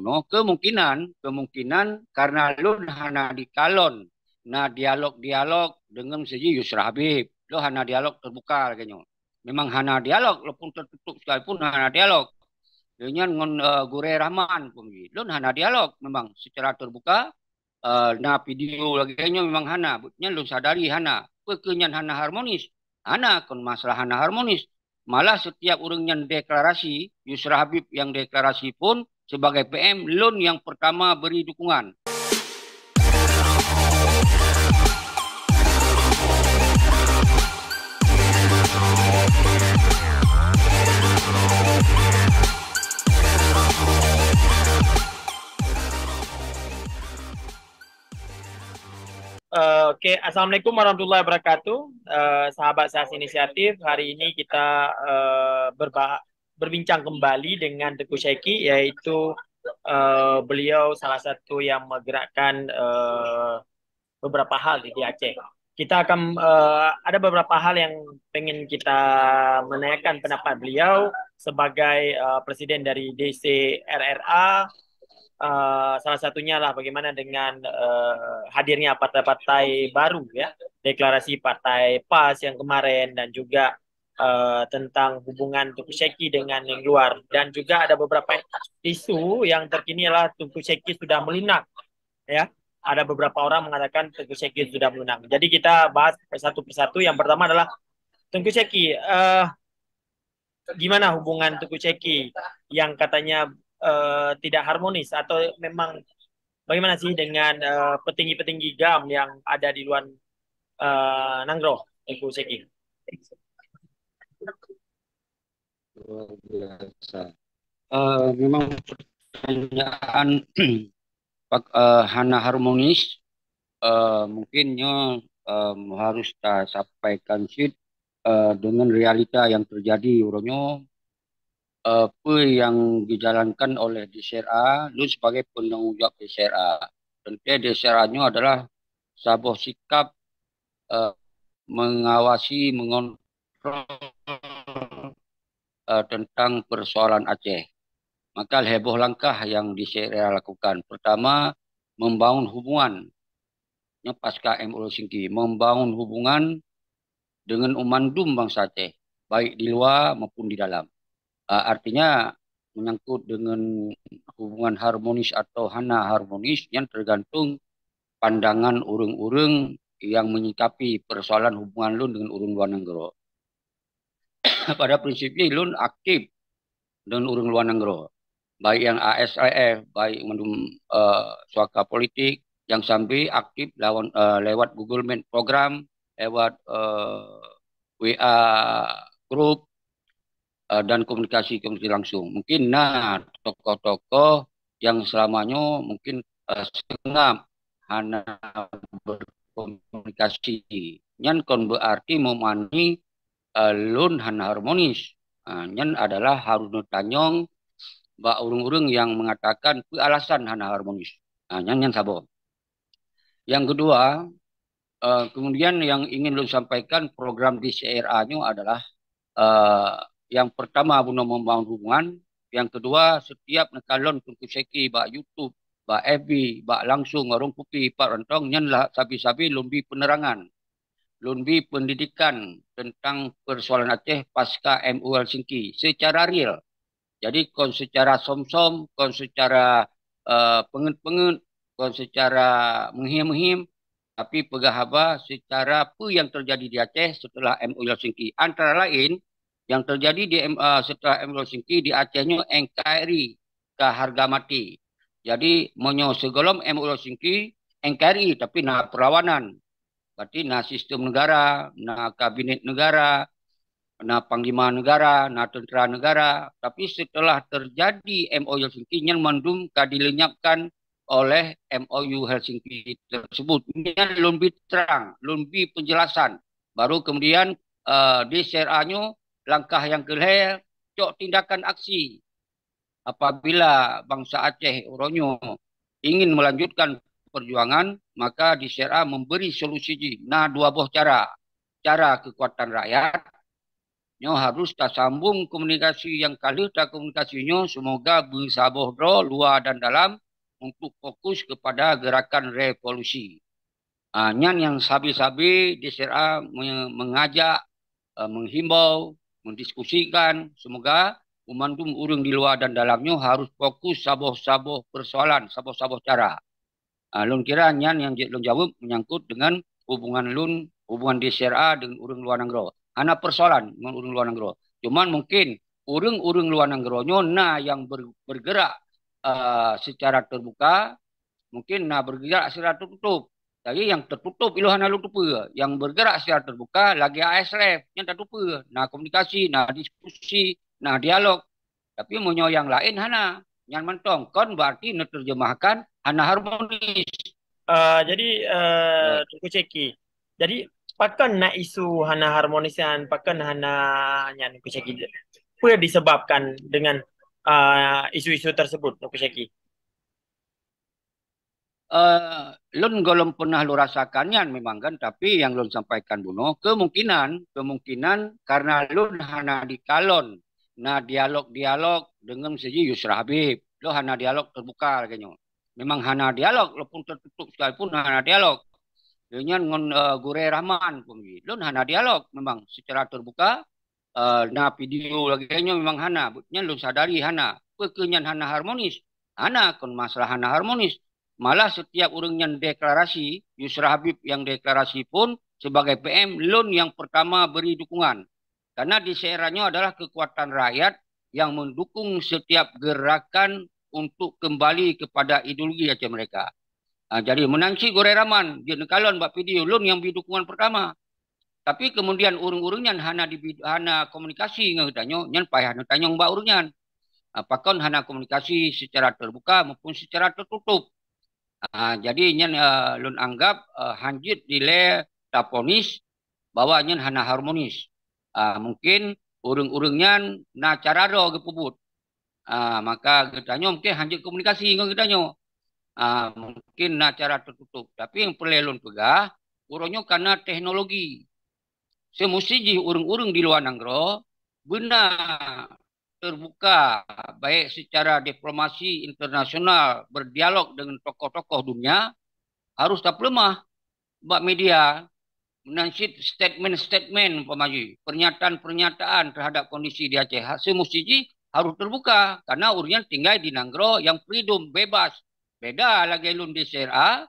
Uno, kemungkinan, kemungkinan karena lu di kalon Nah dialog-dialog dengan seji Yusra Habib. Lu hana dialog terbuka kayaknya. Memang hana dialog, lu pun tertutup sekalipun hana dialog. Dengan uh, Gure Rahman pun Lu hana dialog memang secara terbuka. Uh, nah video lagi kayaknya memang hana. buktinya lu sadari hana. kekenyan hana harmonis. Hana kon masalah hana harmonis. Malah setiap orang yang deklarasi, Yusra Habib yang deklarasi pun sebagai PM loan yang pertama beri dukungan. Uh, Oke, okay. assalamualaikum warahmatullahi wabarakatuh, uh, sahabat sahas inisiatif. Hari ini kita uh, eh, berbahas berbincang kembali dengan Teguh Syeki yaitu uh, beliau salah satu yang menggerakkan uh, beberapa hal di Aceh. Kita akan uh, ada beberapa hal yang ingin kita menanyakan pendapat beliau sebagai uh, presiden dari DC RRA. Uh, salah satunya lah bagaimana dengan uh, hadirnya partai-partai baru ya, deklarasi partai PAS yang kemarin dan juga Eh, tentang hubungan Seki dengan yang luar dan juga ada beberapa isu yang terkini adalah Seki sudah melunak ya ada beberapa orang mengatakan Seki sudah melunak jadi kita bahas satu persatu yang pertama adalah Seki uh, gimana hubungan Seki yang katanya uh, tidak harmonis atau memang bagaimana sih dengan uh, petinggi-petinggi GAM yang ada di luar uh, Nanggro Seki Luar biasa. Uh, memang pertanyaan uh, Hana harmonis uh, eh, mungkinnya um, harus kita sampaikan sih uh, dengan realita yang terjadi urungnya apa yang dijalankan oleh DSRA lu sebagai jawab DSRA. Tentunya DSRA-nya adalah sebuah sikap uh, mengawasi, mengontrol uh, tentang persoalan Aceh. Maka heboh langkah yang disyariah lakukan. Pertama, membangun hubungan pasca MUL Singki, membangun hubungan dengan umandum bangsa Aceh, baik di luar maupun di dalam. Uh, artinya menyangkut dengan hubungan harmonis atau hana harmonis yang tergantung pandangan urung-urung yang menyikapi persoalan hubungan lu dengan urung luar negara. pada prinsipnya ilun aktif dan urung luar negeri baik yang ASIF, baik mendum uh, suaka politik yang sampai aktif lawan uh, lewat Google Meet program lewat uh, eh, WA grup uh, dan komunikasi komunikasi langsung mungkin nah tokoh-tokoh yang selamanya mungkin uh, setengah hanya berkomunikasi nyan kon berarti memani Eh, lun han harmonis. Nah, nyen adalah Harunut Tanyong, Mbak Urung-Urung yang mengatakan alasan hana harmonis. Nah, nyen, nyen sabo. Yang kedua, eh, kemudian yang ingin lu sampaikan program di CRA-nya adalah eh, yang pertama guna membangun hubungan, yang kedua setiap nekalon tungku seki ba YouTube, mbak FB, mbak langsung orang kupi pak rentong nyen lah sabi-sabi lumbi penerangan. Lunbi pendidikan tentang persoalan Aceh pasca MU Helsinki secara real. Jadi kon secara som-som, kon secara pengen eh, pengen-pengen, kon secara menghim-menghim, tapi pegahaba secara apa yang terjadi di Aceh setelah MU Helsinki. Antara lain, yang terjadi di uh, setelah MU Helsinki di Acehnya NKRI ke harga mati. Jadi menyo segolom MU Helsinki NKRI tapi nah perlawanan Berarti nah sistem negara, nah kabinet negara, nah panglima negara, nah tentara negara. Tapi setelah terjadi MOU Helsinki, yang kadi lenyapkan oleh MOU Helsinki tersebut. Ini lebih terang, lebih penjelasan. Baru kemudian uh, di nya langkah yang kelihatan cok tindakan aksi apabila bangsa Aceh Uronyo ingin melanjutkan perjuangan, maka di memberi solusi. Nah, dua buah cara. Cara kekuatan rakyat, nyo harus tak sambung komunikasi yang kali tak komunikasinya semoga bisa bohdro luar dan dalam untuk fokus kepada gerakan revolusi. Uh, nyan yang sabi-sabi di mengajak, uh, menghimbau, mendiskusikan. Semoga umandum urung di luar dan dalamnya harus fokus saboh-saboh persoalan, saboh-saboh cara. Uh, ah, lun kira nyan yang lun jawab menyangkut dengan hubungan lun hubungan di SRA dengan urung luar negeri. Ana persoalan dengan urung luar negeri. Cuma mungkin urung-urung luar negeri nyona yang ber, bergerak uh, secara terbuka mungkin nak bergerak secara tertutup. Tapi yang tertutup ilu hana lutupa. Yang bergerak secara terbuka lagi ASRF yang tertutup. Nah komunikasi, nah diskusi, nah dialog. Tapi munyo yang lain hana yang mentong kon berarti neterjemahkan anaharmonis. Uh, ah, jadi uh, ah, yeah. tu ceki. Jadi pakan nak isu hana harmonis yang pakan hana yang tu ceki. Apa disebabkan dengan uh, isu-isu tersebut tu ceki? Uh, lun golong pernah lu rasakannya kan, memang kan tapi yang lu sampaikan buno kemungkinan kemungkinan karena lun hana dikalon na dialog dialog dengan seji Yusra Habib lu hana dialog terbuka lagi kayaknya memang hana dialog walaupun tertutup sekalipun hana dialog dengan uh, e, Gure Rahman pun gitu hana dialog memang secara terbuka uh, na video kayaknya memang hana butnya lu sadari hana pekenyan hana harmonis hana kon masalah hana harmonis malah setiap orang yang deklarasi Yusra Habib yang deklarasi pun sebagai PM lun yang pertama beri dukungan karena di seeranya adalah kekuatan rakyat yang mendukung setiap gerakan untuk kembali kepada ideologi aja mereka. Nah, jadi menangsi goreraman, jenekalan Mbak Video Lun yang dukungan pertama. Tapi kemudian urung-urungnya hana di hana komunikasi ngadanyo nyan payah tanya Mbak urungnya. Apakah hana komunikasi secara terbuka maupun secara tertutup. Nah, jadi nyan uh, Lun anggap uh, hanjit dile taponis bahwa nyan hana harmonis. Uh, mungkin urung-urungnya na cara do pubut. Ah, maka nyom, mungkin hanya komunikasi dengan nyom, Ah, mungkin nak cara tertutup. Tapi yang perlelon pegah, uronyo karena teknologi. Semusi urung-urung di luar nanggro, benar terbuka baik secara diplomasi internasional berdialog dengan tokoh-tokoh dunia harus tak lemah Mbak media menansit statement-statement pemaju pernyataan-pernyataan terhadap kondisi di Aceh hasil harus terbuka karena Urian tinggal di Nanggro yang freedom bebas. Beda lagi Lun di CRA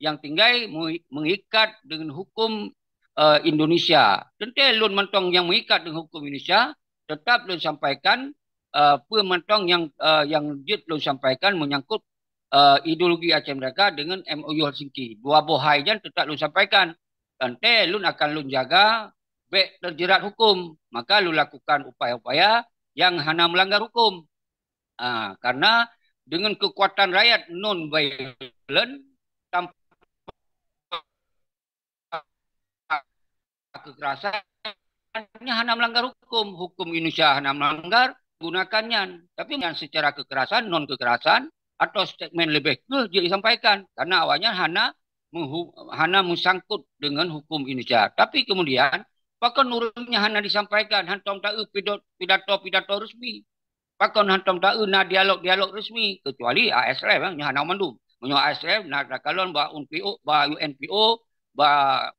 yang tinggal mengikat dengan hukum uh, Indonesia. Tentu Lun mentong yang mengikat dengan hukum Indonesia tetap Lun sampaikan uh, eh, pementong yang uh, yang jut Lun sampaikan menyangkut uh, ideologi Aceh mereka dengan MOU Helsinki. Dua bohai jan tetap Lun sampaikan. Tentu Lun akan Lun jaga baik terjerat hukum. Maka lu lakukan upaya-upaya yang hana melanggar hukum. karena dengan kekuatan rakyat non violent tanpa kekerasan hanya melanggar hukum hukum Indonesia hana melanggar gunakannya tapi yang secara kekerasan non kekerasan atau statement lebih ke eh, disampaikan karena awalnya Hana Hana musangkut dengan hukum Indonesia tapi kemudian Pakon nurunnya hanya disampaikan hantam tak pidato pidato resmi. Pakan hantam tak na dialog dialog resmi kecuali ASRF yang hanya mandu. Menyo ASRF na kalon ba UNPO ba UNPO ba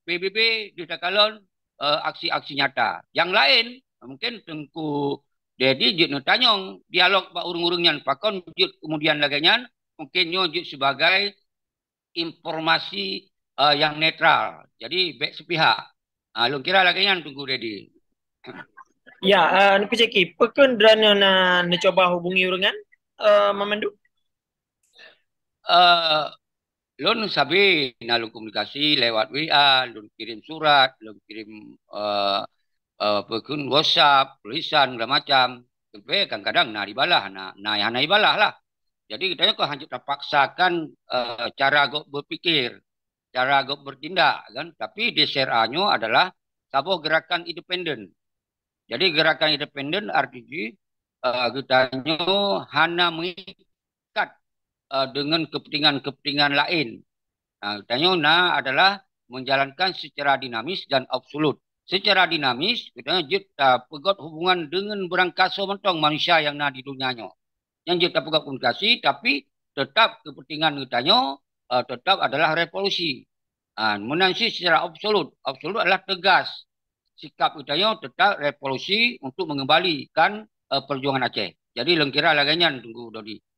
PBB di kalon uh, eh, aksi-aksi nyata. Yang lain mungkin tengku jadi jut nu tanyong dialog ba urung-urungnya pakon jut kemudian laganya mungkin nyo jut sebagai informasi uh, yang netral. Jadi baik sepihak. Ah, lu kira lah kenyang tunggu ready. Ya, uh, ah, Nuku Jeki, pekun drana na, na coba hubungi urungan uh, ah, Mamandu? Eh, uh, ah, lu sabi nak lu komunikasi lewat WA, lu kirim surat, lu kirim uh, uh, pekun WhatsApp, tulisan, segala macam. Tapi kadang-kadang na ribalah, na, na ya na ribalah lah. Jadi kita kok hancur terpaksakan uh, cara gua berpikir. cara bertindak kan tapi di syariahnya adalah sabo gerakan independen jadi gerakan independen eh, artinya uh, kita hanya mengikat uh, dengan kepentingan-kepentingan lain nah, kita nah adalah menjalankan secara dinamis dan absolut secara dinamis kita kita pegot hubungan dengan berangkasa mentong manusia yang nah di dunianya yang kita pegat komunikasi tapi tetap kepentingan kitanya uh, tetap adalah revolusi. Nah, menansi secara absolut. Absolut adalah tegas. Sikap Udayo tetap revolusi untuk mengembalikan uh, perjuangan Aceh. Jadi lengkira laganya tunggu Dodi.